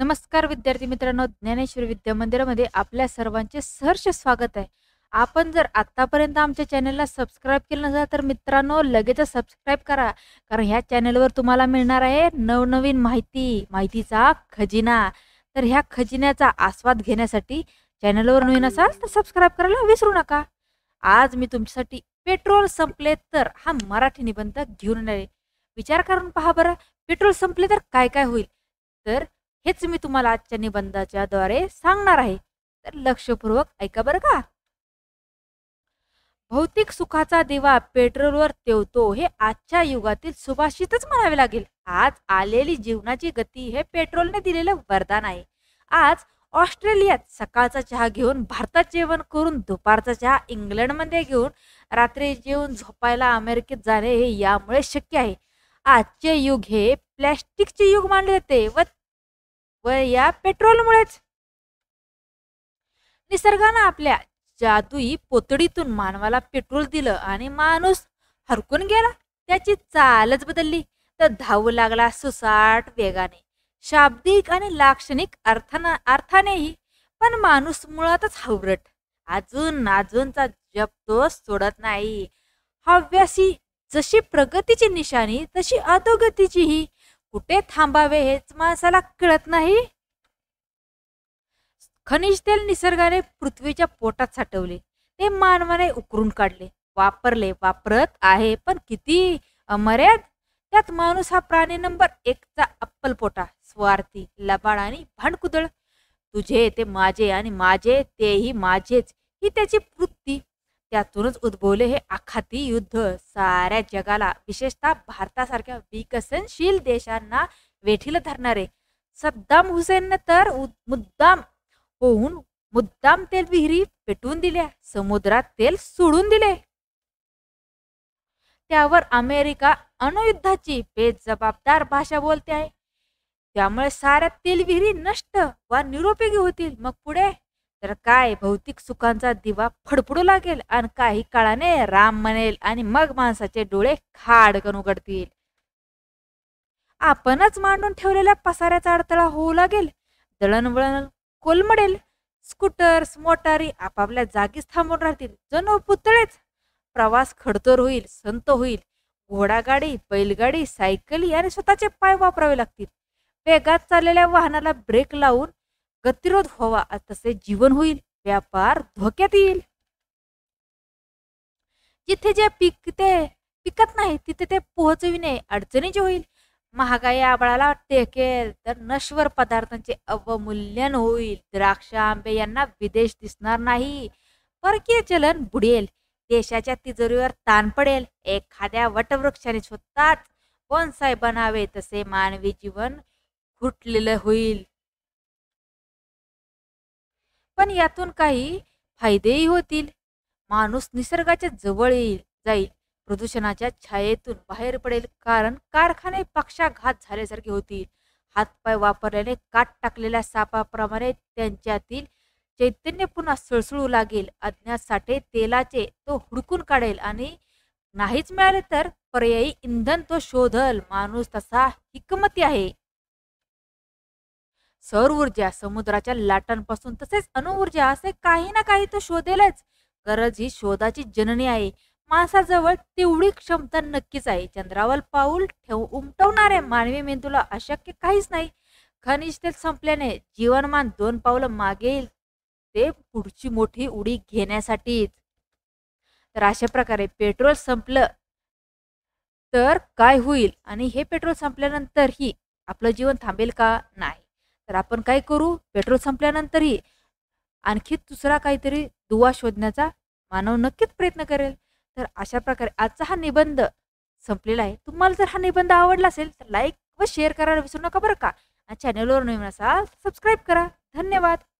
नमस्कार विद्यार्थी मित्रांनो ज्ञानेश्वर विद्या मंदिरामध्ये आपल्या सर्वांचे सहर्ष स्वागत आहे आपण जर आत्तापर्यंत आमच्या चॅनलला सबस्क्राईब केलं नसाल तर मित्रांनो लगेचच सबस्क्राईब करा कारण ह्या चॅनलवर तुम्हाला मिळणार आहे नवनवीन माहिती माहितीचा खजिना तर ह्या खजिन्याचा आस्वाद घेण्यासाठी चॅनलवर नवीन असाल तर सबस्क्राईब करायला विसरू नका आज मी तुमच्यासाठी पेट्रोल संपले तर हा मराठी निबंध घेऊन येणार आहे विचार करून पहा बरं पेट्रोल संपले तर काय काय होईल तर हेच मी तुम्हाला आजच्या निबंधाच्या द्वारे सांगणार आहे तर लक्षपूर्वक ऐका बरं का भौतिक सुखाचा दिवा पेट्रोलवर तेवतो हे आजच्या युगातील सुभाषितच म्हणावे लागेल आज आलेली जीवनाची गती हे पेट्रोलने दिलेलं वरदान आहे आज ऑस्ट्रेलियात सकाळचा चहा घेऊन भारतात जेवण करून दुपारचा चहा इंग्लंडमध्ये घेऊन रात्री जेवून झोपायला अमेरिकेत जाणे हे यामुळे शक्य आहे आजचे युग हे प्लॅस्टिकचे युग मानले जाते व व या पेट्रोलमुळेच निसर्गानं आपल्या जादुई पोतडीतून मानवाला पेट्रोल दिलं आणि माणूस हरकून गेला त्याची चालच बदलली तर धावू लागला सुसाट वेगाने शाब्दिक आणि लाक्षणिक अर्थाना अर्थानेही पण माणूस मुळातच हवरट अजून अजूनचा जप तो सोडत नाही हव्यासी जशी प्रगतीची निशाणी तशी अधोगतीचीही कुठे थांबावे हेच माणसाला कळत नाही खनिज तेल निसर्गाने पृथ्वीच्या पोटात साठवले ते मानवाने उकरून काढले वापरले वापरत आहे पण किती अमर्याद त्यात माणूस हा प्राणी नंबर एकचा पोटा स्वार्थी लबाड आणि भांडकुदळ तुझे ते माझे आणि माझे तेही माझेच ही त्याची वृत्ती त्यातूनच उद्भवले हे आखाती युद्ध साऱ्या जगाला विशेषतः भारतासारख्या विकसनशील देशांना वेठीला धरणारे सद्दाम हुसेनने तर मुद्दाम होऊन मुद्दाम तेल विहिरी पेटवून दिल्या समुद्रात तेल सोडून दिले त्यावर अमेरिका अणुयुद्धाची बेजबाबदार भाषा बोलते आहे त्यामुळे साऱ्या विहिरी नष्ट वा निरुपयोगी होतील मग पुढे तर काय भौतिक सुखांचा दिवा फडफडू लागेल आणि काही काळाने राम म्हणेल आणि मग माणसाचे डोळे करून उघडतील आपणच मांडून ठेवलेल्या पसाऱ्याचा अडथळा होऊ लागेल दळणवळण कोलमडेल स्कूटर्स मोटारी आपापल्या जागीच थांबून राहतील जणू पुतळेच प्रवास खडतर होईल संत होईल घोडागाडी बैलगाडी सायकली आणि स्वतःचे पाय वापरावे लागतील वेगात चाललेल्या वाहनाला ब्रेक लावून गतिरोध व्हावा तसे जीवन होईल व्यापार धोक्यात येईल जिथे जे पिकते पिकत नाही तिथे ते पोहोचविणे अडचणीचे होईल महागाई आबळाला टेकेल तर नश्वर पदार्थांचे अवमूल्यन होईल द्राक्ष आंबे यांना विदेश दिसणार नाही परकीय चलन बुडेल देशाच्या तिजोरीवर ताण पडेल एखाद्या वटवृक्षाने स्वतःच कोण बनावे तसे मानवी जीवन खुटलेलं होईल पण यातून काही फायदेही होतील माणूस निसर्गाच्या जवळ येईल जाईल प्रदूषणाच्या छायेतून बाहेर पडेल कारण कारखाने पक्षाघात झाल्यासारखे होतील हातपाय वापरल्याने काट टाकलेल्या सापाप्रमाणे त्यांच्यातील चैतन्य पुन्हा सळसळू लागेल साठे तेलाचे तो हुडकून काढेल आणि नाहीच मिळाले तर पर्यायी इंधन तो शोधल माणूस तसा हिकमती आहे सौर ऊर्जा समुद्राच्या लाटांपासून तसेच अणुऊर्जा असे काही ना काही तो शोधेलच गरज ही शोधाची जननी आहे माणसाजवळ तेवढी क्षमता नक्कीच आहे चंद्रावर पाऊल ठेव उमटवणाऱ्या मानवी मेंदूला अशक्य काहीच नाही खनिज तेल संपल्याने जीवनमान दोन पावलं मागे येईल ते पुढची मोठी उडी घेण्यासाठीच तर अशा प्रकारे पेट्रोल संपलं तर काय होईल आणि हे पेट्रोल संपल्यानंतरही आपलं जीवन थांबेल का नाही तर आपण काय करू पेट्रोल संपल्यानंतरही आणखी दुसरा काहीतरी दुवा शोधण्याचा मानव नक्कीच प्रयत्न करेल तर अशा प्रकारे आजचा हा निबंध संपलेला आहे तुम्हाला जर हा निबंध आवडला असेल तर लाईक व शेअर करायला विसरू नका बरं का आणि चॅनलवर नवीन असाल सबस्क्राईब करा धन्यवाद